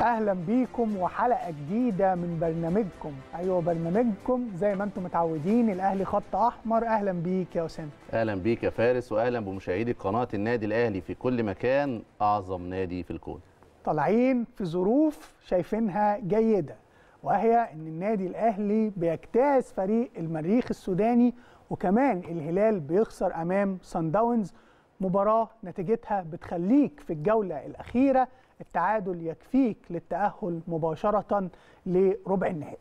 اهلا بيكم وحلقه جديده من برنامجكم ايوه برنامجكم زي ما انتم متعودين الاهلي خط احمر اهلا بيك يا اسامه اهلا بيك يا فارس واهلا بمشاهدي قناه النادي الاهلي في كل مكان اعظم نادي في الكون طالعين في ظروف شايفينها جيده وهي ان النادي الاهلي بيجتاز فريق المريخ السوداني وكمان الهلال بيخسر امام سان داونز مباراة نتيجتها بتخليك في الجولة الأخيرة التعادل يكفيك للتأهل مباشرة لربع النهائي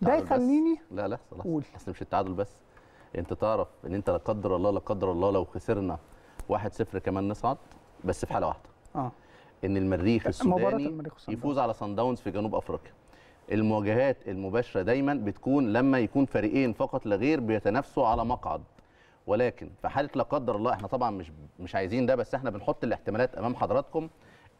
ده يخليني لا لحظة لحظة أصل مش التعادل بس أنت تعرف أن أنت لا قدر الله لا قدر الله لو خسرنا 1-0 كمان نصعد بس في حالة واحدة آه. أن المريخ السوداني المريخ يفوز على صن داونز في جنوب أفريقيا المواجهات المباشره دايما بتكون لما يكون فريقين فقط لا غير بيتنافسوا على مقعد ولكن في حاله لا قدر الله احنا طبعا مش مش عايزين ده بس احنا بنحط الاحتمالات امام حضراتكم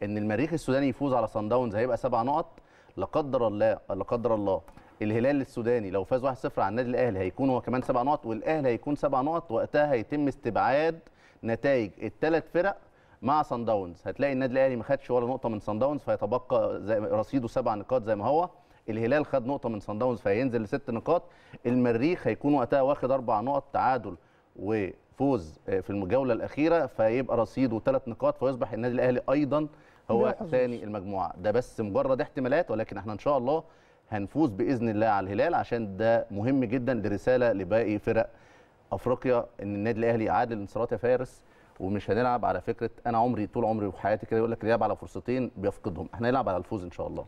ان المريخ السوداني يفوز على صن داونز هيبقى سبع نقط لا قدر الله لا قدر الله الهلال السوداني لو فاز 1-0 على النادي الاهلي هيكون هو كمان سبع نقط والاهلي هيكون سبع نقط وقتها هيتم استبعاد نتائج الثلاث فرق مع صن داونز هتلاقي النادي الاهلي ما خدش ولا نقطه من صن داونز فيتبقى زي رصيده سبع نقاط زي ما هو الهلال خد نقطه من صن داونز فهينزل لست نقاط المريخ هيكون وقتها واخد اربع نقط تعادل وفوز آه، في الجوله الاخيره فيبقى رصيده ثلاث نقاط فيصبح النادي الاهلي ايضا هو ثاني المجموعه ده بس مجرد احتمالات ولكن احنا ان شاء الله هنفوز باذن الله على الهلال عشان ده مهم جدا لرساله لباقي فرق افريقيا ان النادي الاهلي عادل انتصارات يا فارس ومش هنلعب على فكره انا عمري طول عمري في حياتي كده يقول لك يلعب على فرصتين بيفقدهم احنا هنلعب على الفوز ان شاء الله